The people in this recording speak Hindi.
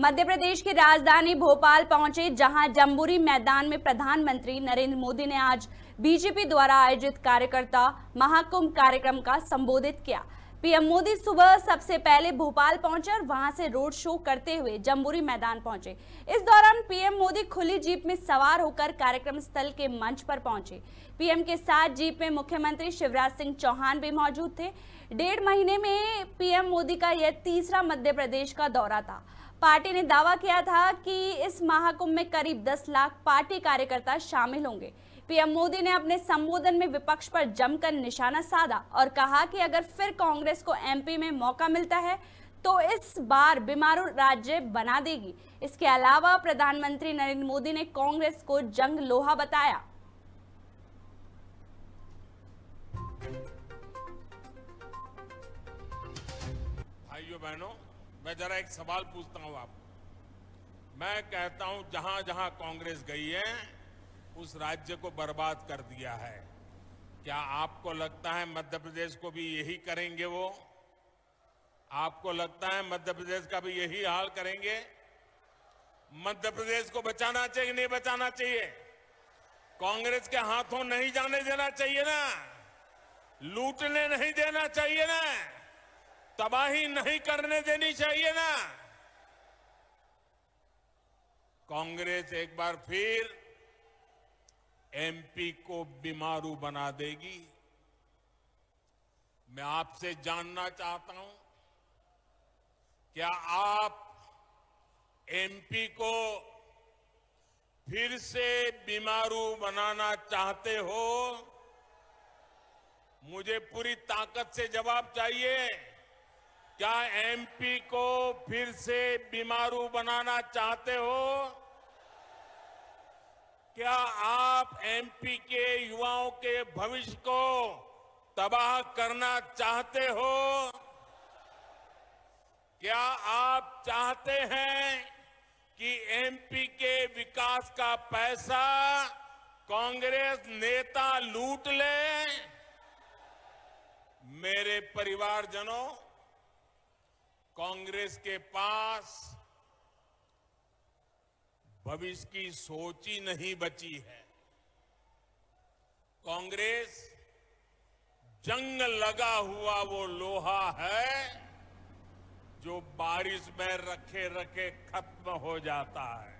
मध्य प्रदेश की राजधानी भोपाल पहुंचे जहां जम्बूरी मैदान में प्रधानमंत्री नरेंद्र मोदी ने आज बीजेपी द्वारा आयोजित कार्यकर्ता महाकुंभ कार्यक्रम का संबोधित किया पीएम मोदी सुबह सबसे पहले भोपाल पहुंचे और वहां से रोड शो करते हुए जम्बूरी मैदान पहुंचे इस दौरान पीएम मोदी खुली जीप में सवार होकर कार्यक्रम स्थल के मंच पर पहुंचे पीएम के साथ जीप में मुख्यमंत्री शिवराज सिंह चौहान भी मौजूद थे डेढ़ महीने में पीएम मोदी का यह तीसरा मध्य प्रदेश का दौरा था पार्टी ने दावा किया था कि इस महाकुंभ में करीब 10 लाख पार्टी कार्यकर्ता शामिल होंगे पीएम मोदी ने अपने संबोधन में विपक्ष पर जमकर निशाना साधा और कहा कि अगर फिर कांग्रेस को एमपी में मौका मिलता है तो इस बार बीमारू राज्य बना देगी इसके अलावा प्रधानमंत्री नरेंद्र मोदी ने कांग्रेस को जंग लोहा बताया भाइयों बहनों मैं जरा एक सवाल पूछता हूं आपको मैं कहता हूं जहां जहां कांग्रेस गई है उस राज्य को बर्बाद कर दिया है क्या आपको लगता है मध्य प्रदेश को भी यही करेंगे वो आपको लगता है मध्य प्रदेश का भी यही हाल करेंगे मध्य प्रदेश को बचाना चाहिए नहीं बचाना चाहिए कांग्रेस के हाथों नहीं जाने देना चाहिए ना लूटने नहीं देना चाहिए ना तबाही नहीं करने देनी चाहिए ना कांग्रेस एक बार फिर एमपी को बीमारू बना देगी मैं आपसे जानना चाहता हूं क्या आप एमपी को फिर से बीमारू बनाना चाहते हो मुझे पूरी ताकत से जवाब चाहिए क्या एमपी को फिर से बीमारू बनाना चाहते हो क्या आप एमपी के युवाओं के भविष्य को तबाह करना चाहते हो क्या आप चाहते हैं कि एमपी के विकास का पैसा कांग्रेस नेता लूट ले मेरे परिवारजनों कांग्रेस के पास भविष्य की सोच ही नहीं बची है कांग्रेस जंग लगा हुआ वो लोहा है जो बारिश में रखे रखे खत्म हो जाता है